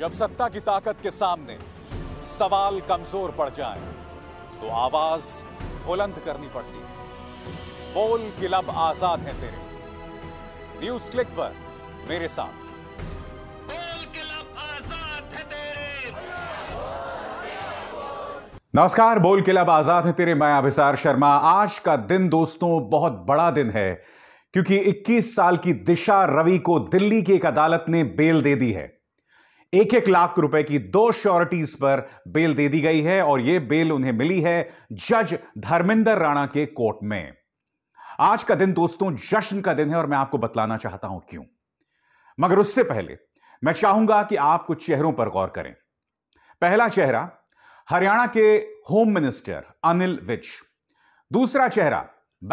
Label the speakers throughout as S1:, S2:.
S1: जब सत्ता की ताकत के सामने सवाल कमजोर पड़ जाए तो आवाज बुलंद करनी पड़ती है बोल किलब लब आजाद है तेरे न्यूज क्लिक पर मेरे साथ नमस्कार बोल के लब आजाद है तेरे मैं अभिसार शर्मा आज का दिन दोस्तों बहुत बड़ा दिन है क्योंकि 21 साल की दिशा रवि को दिल्ली की एक अदालत ने बेल दे दी है एक एक लाख रुपए की दो श्योरिटीज पर बेल दे दी गई है और यह बेल उन्हें मिली है जज धर्मेंद्र राणा के कोर्ट में आज का दिन दोस्तों जश्न का दिन है और मैं आपको बतलाना चाहता हूं क्यों मगर उससे पहले मैं चाहूंगा कि आप कुछ चेहरों पर गौर करें पहला चेहरा हरियाणा के होम मिनिस्टर अनिल विज दूसरा चेहरा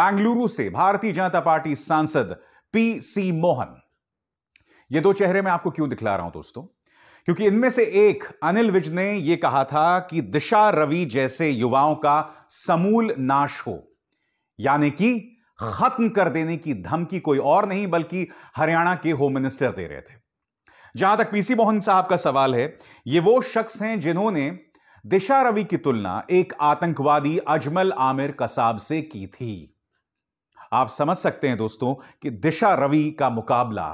S1: बेंगलुरु से भारतीय जनता पार्टी सांसद पी सी मोहन ये दो चेहरे मैं आपको क्यों दिखला रहा हूं दोस्तों क्योंकि इनमें से एक अनिल विज ने यह कहा था कि दिशा रवि जैसे युवाओं का समूल नाश हो यानी कि खत्म कर देने की धमकी कोई और नहीं बल्कि हरियाणा के होम मिनिस्टर दे रहे थे जहां तक पीसी मोहन साहब का सवाल है ये वो शख्स हैं जिन्होंने दिशा रवि की तुलना एक आतंकवादी अजमल आमिर कसाब से की थी आप समझ सकते हैं दोस्तों कि दिशा रवि का मुकाबला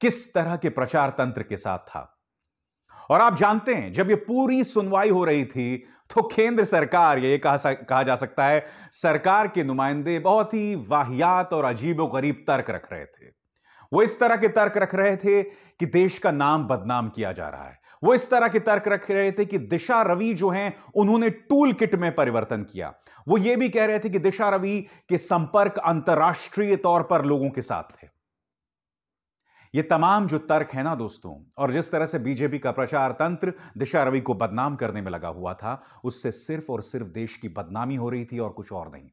S1: किस तरह के प्रचार तंत्र के साथ था और आप जानते हैं जब ये पूरी सुनवाई हो रही थी तो केंद्र सरकार ये कहा कहा जा सकता है सरकार के नुमाइंदे बहुत ही वाहियात और अजीबो गरीब तर्क रख रहे थे वो इस तरह के तर्क रख रहे थे कि देश का नाम बदनाम किया जा रहा है वो इस तरह के तर्क रख रहे थे कि दिशा रवि जो हैं उन्होंने टूल किट में परिवर्तन किया वो ये भी कह रहे थे कि दिशा रवि के संपर्क अंतर्राष्ट्रीय तौर पर लोगों के साथ थे ये तमाम जो तर्क है ना दोस्तों और जिस तरह से बीजेपी का प्रचार तंत्र दिशा रवि को बदनाम करने में लगा हुआ था उससे सिर्फ और सिर्फ देश की बदनामी हो रही थी और कुछ और नहीं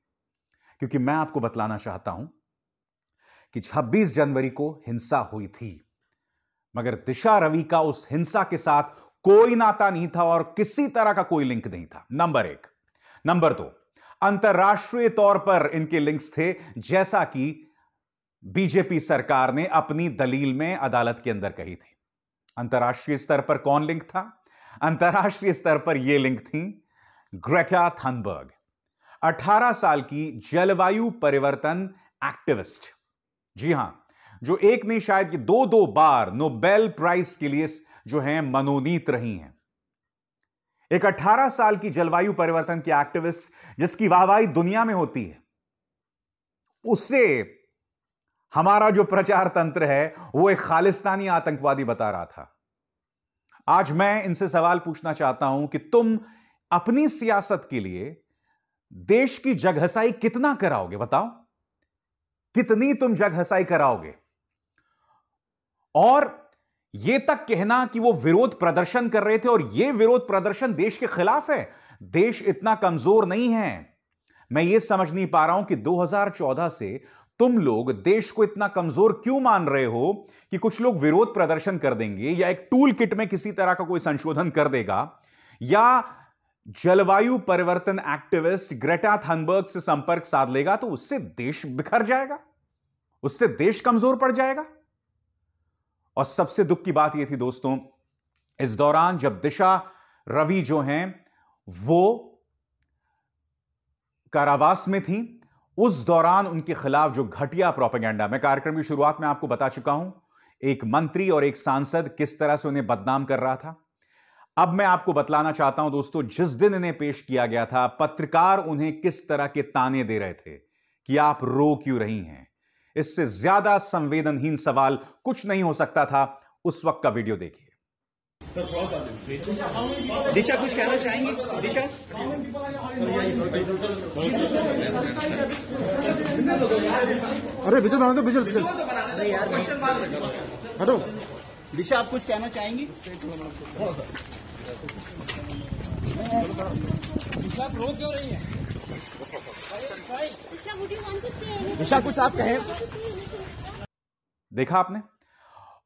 S1: क्योंकि मैं आपको बतलाना चाहता हूं कि 26 जनवरी को हिंसा हुई थी मगर दिशा रवि का उस हिंसा के साथ कोई नाता नहीं था और किसी तरह का कोई लिंक नहीं था नंबर एक नंबर दो अंतर्राष्ट्रीय तौर पर इनके लिंक्स थे जैसा कि बीजेपी सरकार ने अपनी दलील में अदालत के अंदर कही थी अंतर्राष्ट्रीय स्तर पर कौन लिंक था अंतर्राष्ट्रीय स्तर पर यह लिंक थी ग्रेटा थनबर्ग 18 साल की जलवायु परिवर्तन एक्टिविस्ट जी हां जो एक नहीं शायद ये दो दो बार नोबेल प्राइज के लिए जो है मनोनीत रही हैं एक 18 साल की जलवायु परिवर्तन की एक्टिविस्ट जिसकी वाहवाही दुनिया में होती है उसे हमारा जो प्रचार तंत्र है वो एक खालिस्तानी आतंकवादी बता रहा था आज मैं इनसे सवाल पूछना चाहता हूं कि तुम अपनी सियासत के लिए देश की जगहसाई कितना कराओगे बताओ कितनी तुम जगहसाई कराओगे और यह तक कहना कि वो विरोध प्रदर्शन कर रहे थे और यह विरोध प्रदर्शन देश के खिलाफ है देश इतना कमजोर नहीं है मैं यह समझ नहीं पा रहा हूं कि 2014 से तुम लोग देश को इतना कमजोर क्यों मान रहे हो कि कुछ लोग विरोध प्रदर्शन कर देंगे या एक टूल किट में किसी तरह का कोई संशोधन कर देगा या जलवायु परिवर्तन एक्टिविस्ट ग्रेटा थनबर्ग से संपर्क साध लेगा तो उससे देश बिखर जाएगा उससे देश कमजोर पड़ जाएगा और सबसे दुख की बात यह थी दोस्तों इस दौरान जब दिशा रवि जो हैं वो कारावास में थी उस दौरान उनके खिलाफ जो घटिया प्रोपेगेंडा मैं कार्यक्रम की शुरुआत में आपको बता चुका हूं एक मंत्री और एक सांसद किस तरह से उन्हें बदनाम कर रहा था अब मैं आपको बतलाना चाहता हूं दोस्तों जिस दिन इन्हें पेश किया गया था पत्रकार उन्हें किस तरह के ताने दे रहे थे कि आप रो क्यों रही हैं इससे ज्यादा संवेदनहीन सवाल कुछ नहीं हो सकता था उस वक्त का वीडियो देखिए हाँ, दिशा कुछ कहना चाहेंगी दिशा हाँ, अरे बिजल बना दो बिजल बिजल तो हटो दिशा आप कुछ कहना चाहेंगी दिशा कुछ आप कहें देखा आपने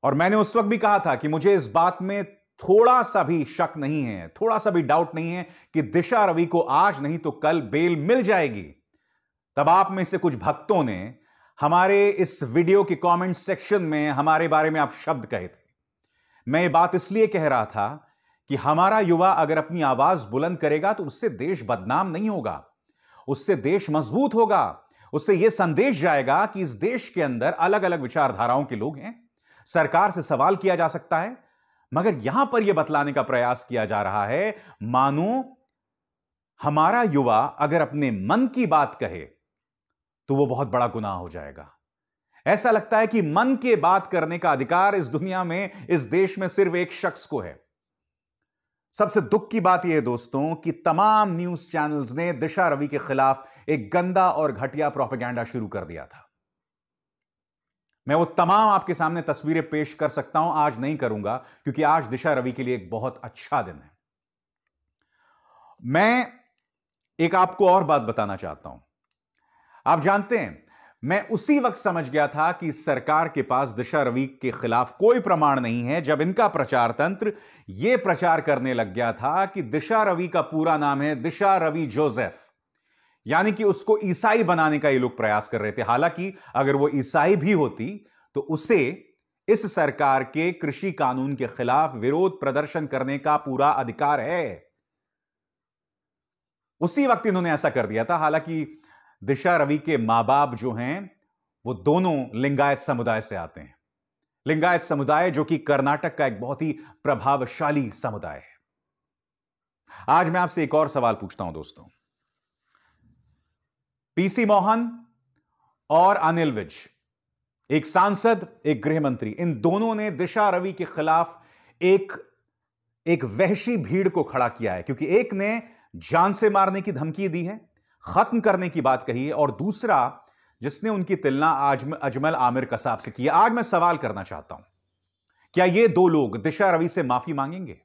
S1: और मैंने उस वक्त भी कहा था कि मुझे इस बात में थोड़ा सा भी शक नहीं है थोड़ा सा भी डाउट नहीं है कि दिशा रवि को आज नहीं तो कल बेल मिल जाएगी तब आप में से कुछ भक्तों ने हमारे इस वीडियो के कमेंट सेक्शन में हमारे बारे में आप शब्द कहे थे मैं ये बात इसलिए कह रहा था कि हमारा युवा अगर अपनी आवाज बुलंद करेगा तो उससे देश बदनाम नहीं होगा उससे देश मजबूत होगा उससे यह संदेश जाएगा कि इस देश के अंदर अलग अलग विचारधाराओं के लोग हैं सरकार से सवाल किया जा सकता है मगर यहां पर यह बतलाने का प्रयास किया जा रहा है मानो हमारा युवा अगर अपने मन की बात कहे तो वो बहुत बड़ा गुनाह हो जाएगा ऐसा लगता है कि मन के बात करने का अधिकार इस दुनिया में इस देश में सिर्फ एक शख्स को है सबसे दुख की बात यह दोस्तों कि तमाम न्यूज चैनल्स ने दिशा रवि के खिलाफ एक गंदा और घटिया प्रोपेगेंडा शुरू कर दिया था मैं वो तमाम आपके सामने तस्वीरें पेश कर सकता हूं आज नहीं करूंगा क्योंकि आज दिशा रवि के लिए एक बहुत अच्छा दिन है मैं एक आपको और बात बताना चाहता हूं आप जानते हैं मैं उसी वक्त समझ गया था कि सरकार के पास दिशा रवि के खिलाफ कोई प्रमाण नहीं है जब इनका प्रचार तंत्र यह प्रचार करने लग गया था कि दिशा रवि का पूरा नाम है दिशा रवि जोसेफ यानी कि उसको ईसाई बनाने का ये लोग प्रयास कर रहे थे हालांकि अगर वो ईसाई भी होती तो उसे इस सरकार के कृषि कानून के खिलाफ विरोध प्रदर्शन करने का पूरा अधिकार है उसी वक्त इन्होंने ऐसा कर दिया था हालांकि दिशा रवि के मां बाप जो हैं वो दोनों लिंगायत समुदाय से आते हैं लिंगायत समुदाय जो कि कर्नाटक का एक बहुत ही प्रभावशाली समुदाय है आज मैं आपसे एक और सवाल पूछता हूं दोस्तों पीसी मोहन और अनिल विज एक सांसद एक गृहमंत्री इन दोनों ने दिशा रवि के खिलाफ एक एक वहशी भीड़ को खड़ा किया है क्योंकि एक ने जान से मारने की धमकी दी है खत्म करने की बात कही है और दूसरा जिसने उनकी तुलना आज अजमल आमिर कसाब से की आज मैं सवाल करना चाहता हूं क्या ये दो लोग दिशा रवि से माफी मांगेंगे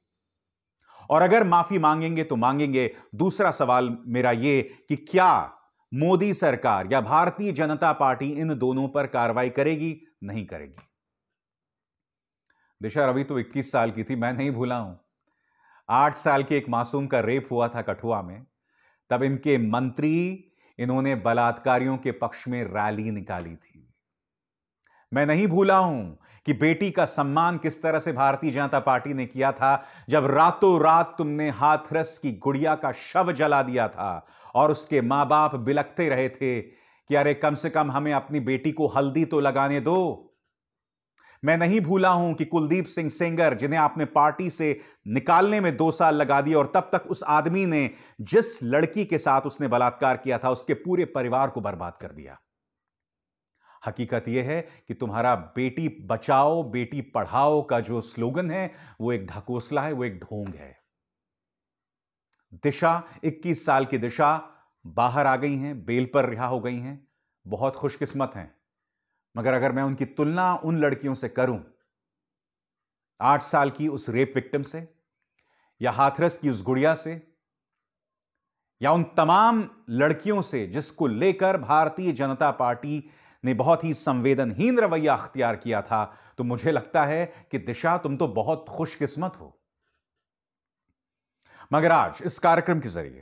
S1: और अगर माफी मांगेंगे तो मांगेंगे दूसरा सवाल मेरा ये कि क्या मोदी सरकार या भारतीय जनता पार्टी इन दोनों पर कार्रवाई करेगी नहीं करेगी दिशा रवि तो 21 साल की थी मैं नहीं भूला हूं आठ साल के एक मासूम का रेप हुआ था कठुआ में तब इनके मंत्री इन्होंने बलात्कारियों के पक्ष में रैली निकाली थी मैं नहीं भूला हूं कि बेटी का सम्मान किस तरह से भारतीय जनता पार्टी ने किया था जब रातों रात तुमने हाथरस की गुड़िया का शव जला दिया था और उसके मां बाप बिलखते रहे थे कि अरे कम से कम हमें अपनी बेटी को हल्दी तो लगाने दो मैं नहीं भूला हूं कि कुलदीप सिंह सेंगर जिन्हें आपने पार्टी से निकालने में दो साल लगा दिए और तब तक उस आदमी ने जिस लड़की के साथ उसने बलात्कार किया था उसके पूरे परिवार को बर्बाद कर दिया हकीकत यह है कि तुम्हारा बेटी बचाओ बेटी पढ़ाओ का जो स्लोगन है वो एक ढकोसला है वो एक ढोंग है दिशा 21 साल की दिशा बाहर आ गई हैं बेल पर रिहा हो गई हैं बहुत खुशकिस्मत हैं मगर अगर मैं उनकी तुलना उन लड़कियों से करूं आठ साल की उस रेप विक्टिम से या हाथरस की उस गुड़िया से या उन तमाम लड़कियों से जिसको लेकर भारतीय जनता पार्टी ने बहुत ही संवेदनहीन रवैया अख्तियार किया था तो मुझे लगता है कि दिशा तुम तो बहुत खुशकिस्मत हो मगर आज इस कार्यक्रम के जरिए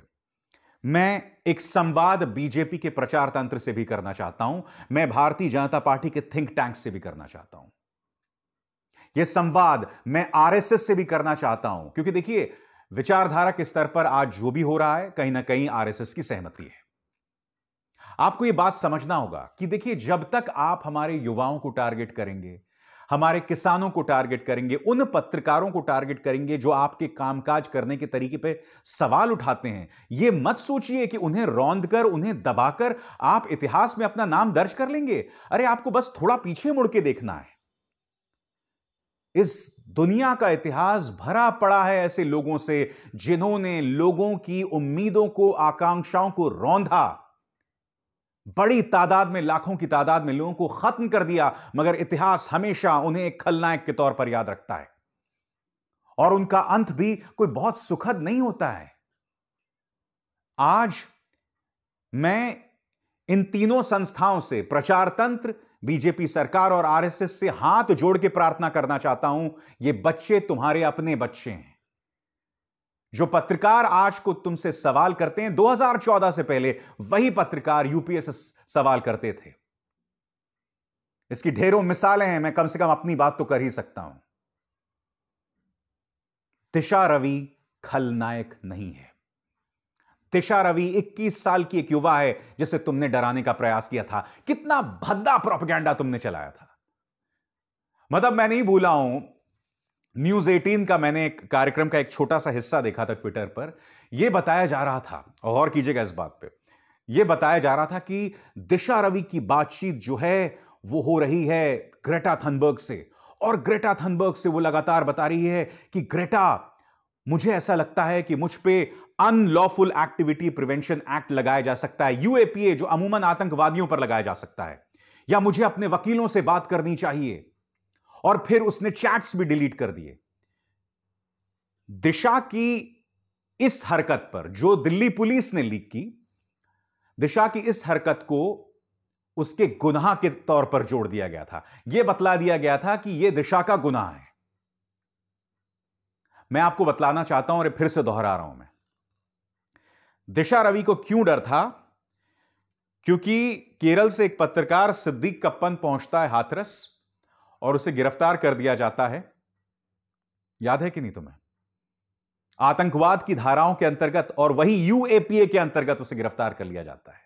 S1: मैं एक संवाद बीजेपी के प्रचार तंत्र से भी करना चाहता हूं मैं भारतीय जनता पार्टी के थिंक टैंक से भी करना चाहता हूं यह संवाद मैं आरएसएस से भी करना चाहता हूं क्योंकि देखिए विचारधारा के स्तर पर आज जो भी हो रहा है कहीं ना कहीं आरएसएस की सहमति है आपको ये बात समझना होगा कि देखिए जब तक आप हमारे युवाओं को टारगेट करेंगे हमारे किसानों को टारगेट करेंगे उन पत्रकारों को टारगेट करेंगे जो आपके कामकाज करने के तरीके पे सवाल उठाते हैं यह मत सोचिए कि उन्हें रौंद कर उन्हें दबाकर आप इतिहास में अपना नाम दर्ज कर लेंगे अरे आपको बस थोड़ा पीछे मुड़ के देखना है इस दुनिया का इतिहास भरा पड़ा है ऐसे लोगों से जिन्होंने लोगों की उम्मीदों को आकांक्षाओं को रौंधा बड़ी तादाद में लाखों की तादाद में लोगों को खत्म कर दिया मगर इतिहास हमेशा उन्हें एक खलनायक के तौर पर याद रखता है और उनका अंत भी कोई बहुत सुखद नहीं होता है आज मैं इन तीनों संस्थाओं से प्रचार तंत्र बीजेपी सरकार और आरएसएस से हाथ जोड़ के प्रार्थना करना चाहता हूं ये बच्चे तुम्हारे अपने बच्चे हैं जो पत्रकार आज को तुमसे सवाल करते हैं 2014 से पहले वही पत्रकार यूपीए से सवाल करते थे इसकी ढेरों मिसालें हैं मैं कम से कम अपनी बात तो कर ही सकता हूं तिशा रवि खलनायक नहीं है तिशा रवि 21 साल की एक युवा है जिसे तुमने डराने का प्रयास किया था कितना भद्दा प्रोपगेंडा तुमने चलाया था मतलब मैं नहीं भूला हूं न्यूज 18 का मैंने एक कार्यक्रम का एक छोटा सा हिस्सा देखा था ट्विटर पर यह बताया जा रहा था और कीजिएगा इस बात पे यह बताया जा रहा था कि दिशा रवि की बातचीत जो है वो हो रही है ग्रेटा थनबर्ग से और ग्रेटा थनबर्ग से वो लगातार बता रही है कि ग्रेटा मुझे ऐसा लगता है कि मुझ पे अनलॉफुल एक्टिविटी प्रिवेंशन एक्ट लगाया जा सकता है यूएपीए जो अमूमन आतंकवादियों पर लगाया जा सकता है या मुझे अपने वकीलों से बात करनी चाहिए और फिर उसने चैट्स भी डिलीट कर दिए दिशा की इस हरकत पर जो दिल्ली पुलिस ने लीक की दिशा की इस हरकत को उसके गुनाह के तौर पर जोड़ दिया गया था यह बतला दिया गया था कि यह दिशा का गुनाह है मैं आपको बतलाना चाहता हूं और फिर से दोहरा रहा हूं मैं दिशा रवि को क्यों डर था क्योंकि केरल से एक पत्रकार सिद्दीक कप्पन पहुंचता है हाथरस और उसे गिरफ्तार कर दिया जाता है याद है कि नहीं तुम्हें आतंकवाद की धाराओं के अंतर्गत और वही यूएपीए के अंतर्गत उसे गिरफ्तार कर लिया जाता है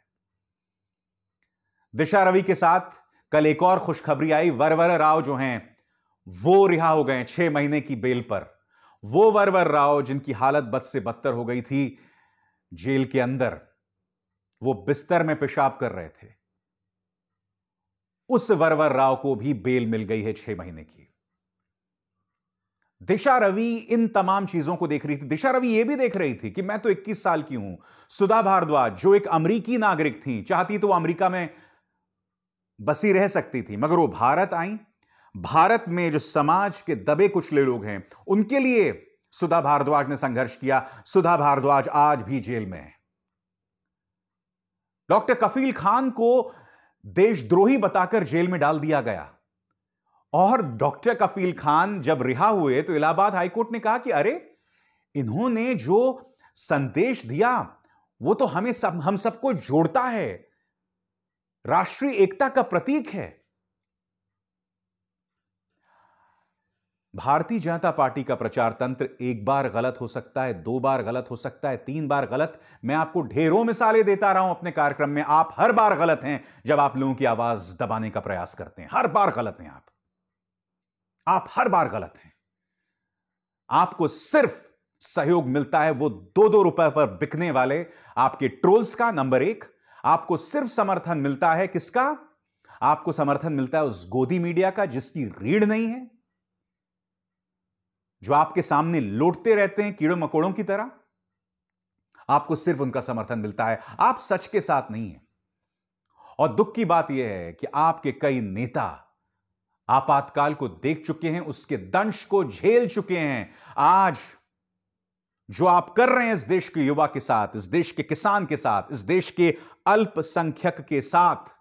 S1: दिशा रवि के साथ कल एक और खुशखबरी आई वरवर राव जो हैं वो रिहा हो गए छह महीने की बेल पर वो वरवर राव जिनकी हालत बद से बदतर हो गई थी जेल के अंदर वो बिस्तर में पेशाब कर रहे थे उस वरवर राव को भी बेल मिल गई है छह महीने की दिशा रवि इन तमाम चीजों को देख रही थी दिशा रवि यह भी देख रही थी कि मैं तो 21 साल की हूं सुधा भारद्वाज जो एक अमरीकी नागरिक थी चाहती तो अमेरिका में बसी रह सकती थी मगर वो भारत आई भारत में जो समाज के दबे कुचले लोग हैं उनके लिए सुधा भारद्वाज ने संघर्ष किया सुधा भारद्वाज आज भी जेल में है डॉक्टर कफील खान को देशद्रोही बताकर जेल में डाल दिया गया और डॉक्टर कफील खान जब रिहा हुए तो इलाहाबाद हाईकोर्ट ने कहा कि अरे इन्होंने जो संदेश दिया वो तो हमें सब हम सबको जोड़ता है राष्ट्रीय एकता का प्रतीक है भारतीय जनता पार्टी का प्रचार तंत्र एक बार गलत हो सकता है दो बार गलत हो सकता है तीन बार गलत मैं आपको ढेरों मिसालें देता रहा हूं अपने कार्यक्रम में आप हर बार गलत हैं जब आप लोगों की आवाज दबाने का प्रयास करते हैं हर बार गलत हैं आप आप हर बार गलत हैं आपको सिर्फ सहयोग मिलता है वो दो दो रुपए पर बिकने वाले आपके ट्रोल्स का नंबर एक आपको सिर्फ समर्थन मिलता है किसका आपको समर्थन मिलता है उस गोदी मीडिया का जिसकी रीढ़ नहीं है जो आपके सामने लौटते रहते हैं कीड़ों मकोड़ों की तरह आपको सिर्फ उनका समर्थन मिलता है आप सच के साथ नहीं है और दुख की बात यह है कि आपके कई नेता आपातकाल को देख चुके हैं उसके दंश को झेल चुके हैं आज जो आप कर रहे हैं इस देश के युवा के साथ इस देश के किसान के साथ इस देश के अल्पसंख्यक के साथ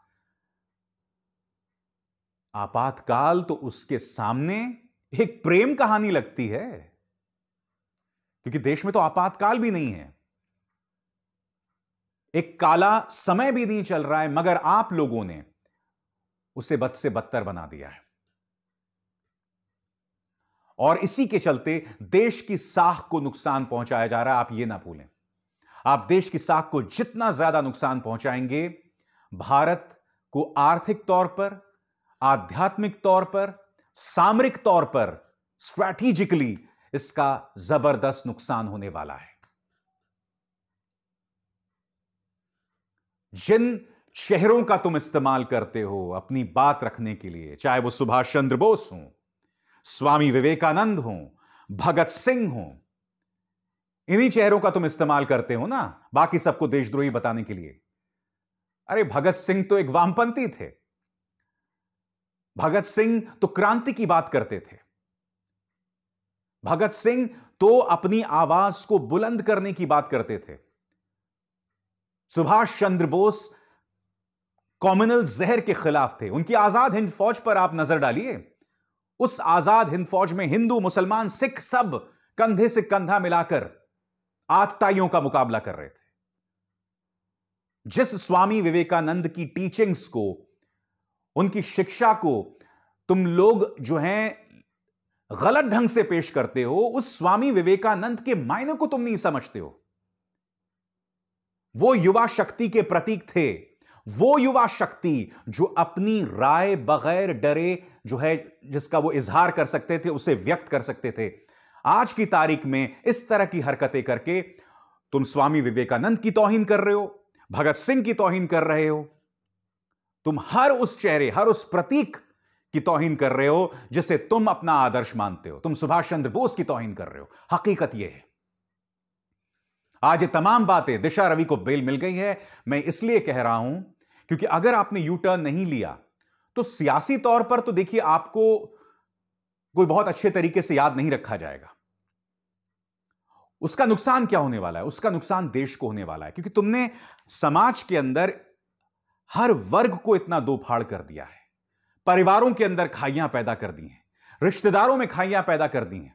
S1: आपातकाल तो उसके सामने एक प्रेम कहानी लगती है क्योंकि देश में तो आपातकाल भी नहीं है एक काला समय भी नहीं चल रहा है मगर आप लोगों ने उसे बद से बदतर बना दिया है और इसी के चलते देश की साख को नुकसान पहुंचाया जा रहा है आप यह ना भूलें आप देश की साख को जितना ज्यादा नुकसान पहुंचाएंगे भारत को आर्थिक तौर पर आध्यात्मिक तौर पर सामरिक तौर पर स्ट्रैटेजिकली इसका जबरदस्त नुकसान होने वाला है जिन चेहरों का तुम इस्तेमाल करते हो अपनी बात रखने के लिए चाहे वो सुभाष चंद्र बोस हो स्वामी विवेकानंद हो भगत सिंह हो इन्हीं चेहरों का तुम इस्तेमाल करते हो ना बाकी सबको देशद्रोही बताने के लिए अरे भगत सिंह तो एक वामपंथी थे भगत सिंह तो क्रांति की बात करते थे भगत सिंह तो अपनी आवाज को बुलंद करने की बात करते थे सुभाष चंद्र बोस कॉमनल जहर के खिलाफ थे उनकी आजाद हिंद फौज पर आप नजर डालिए उस आजाद हिंद फौज में हिंदू मुसलमान सिख सब कंधे से कंधा मिलाकर आतताइयों का मुकाबला कर रहे थे जिस स्वामी विवेकानंद की टीचिंग्स को उनकी शिक्षा को तुम लोग जो हैं गलत ढंग से पेश करते हो उस स्वामी विवेकानंद के मायने को तुम नहीं समझते हो वो युवा शक्ति के प्रतीक थे वो युवा शक्ति जो अपनी राय बगैर डरे जो है जिसका वो इजहार कर सकते थे उसे व्यक्त कर सकते थे आज की तारीख में इस तरह की हरकतें करके तुम स्वामी विवेकानंद की तोहिन कर रहे हो भगत सिंह की तोहिन कर रहे हो तुम हर उस चेहरे हर उस प्रतीक की तोहिन कर रहे हो जिसे तुम अपना आदर्श मानते हो तुम सुभाष चंद्र बोस की तोहिन कर रहे हो हकीकत यह है आज ये तमाम बातें दिशा रवि को बेल मिल गई है मैं इसलिए कह रहा हूं क्योंकि अगर आपने यू टर्न नहीं लिया तो सियासी तौर पर तो देखिए आपको कोई बहुत अच्छे तरीके से याद नहीं रखा जाएगा उसका नुकसान क्या होने वाला है उसका नुकसान देश को होने वाला है क्योंकि तुमने समाज के अंदर हर वर्ग को इतना दो फाड़ कर दिया है परिवारों के अंदर खाइयां पैदा कर दी हैं रिश्तेदारों में खाइयां पैदा कर दी हैं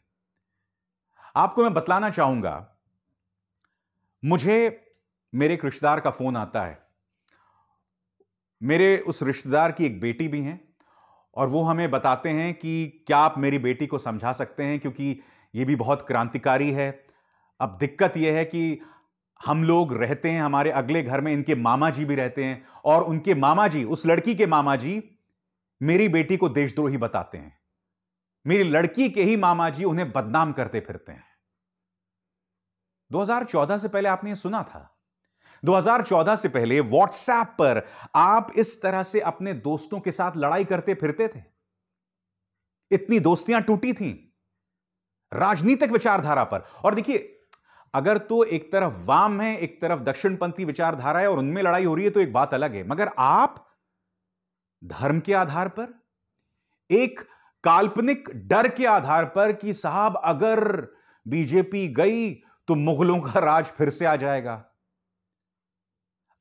S1: आपको मैं बतलाना चाहूंगा मुझे मेरे एक रिश्तेदार का फोन आता है मेरे उस रिश्तेदार की एक बेटी भी हैं और वो हमें बताते हैं कि क्या आप मेरी बेटी को समझा सकते हैं क्योंकि ये भी बहुत क्रांतिकारी है अब दिक्कत यह है कि हम लोग रहते हैं हमारे अगले घर में इनके मामा जी भी रहते हैं और उनके मामा जी उस लड़की के मामा जी मेरी बेटी को देशद्रोही बताते हैं मेरी लड़की के ही मामा जी उन्हें बदनाम करते फिरते हैं 2014 से पहले आपने ये सुना था 2014 से पहले व्हाट्सएप पर आप इस तरह से अपने दोस्तों के साथ लड़ाई करते फिरते थे इतनी दोस्तियां टूटी थी राजनीतिक विचारधारा पर और देखिए अगर तो एक तरफ वाम है एक तरफ दक्षिणपंथी विचारधारा है और उनमें लड़ाई हो रही है तो एक बात अलग है मगर आप धर्म के आधार पर एक काल्पनिक डर के आधार पर कि साहब अगर बीजेपी गई तो मुगलों का राज फिर से आ जाएगा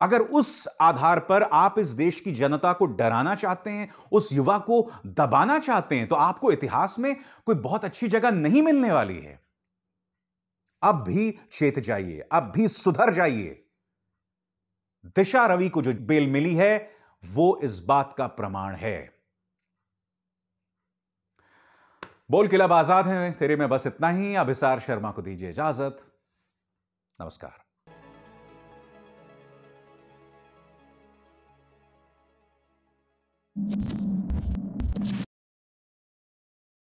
S1: अगर उस आधार पर आप इस देश की जनता को डराना चाहते हैं उस युवा को दबाना चाहते हैं तो आपको इतिहास में कोई बहुत अच्छी जगह नहीं मिलने वाली है अब भी चेत जाइए अब भी सुधर जाइए दिशा रवि को जो बेल मिली है वो इस बात का प्रमाण है बोल किलब आजाद हैं तेरे में बस इतना ही अभिसार शर्मा को दीजिए इजाजत नमस्कार you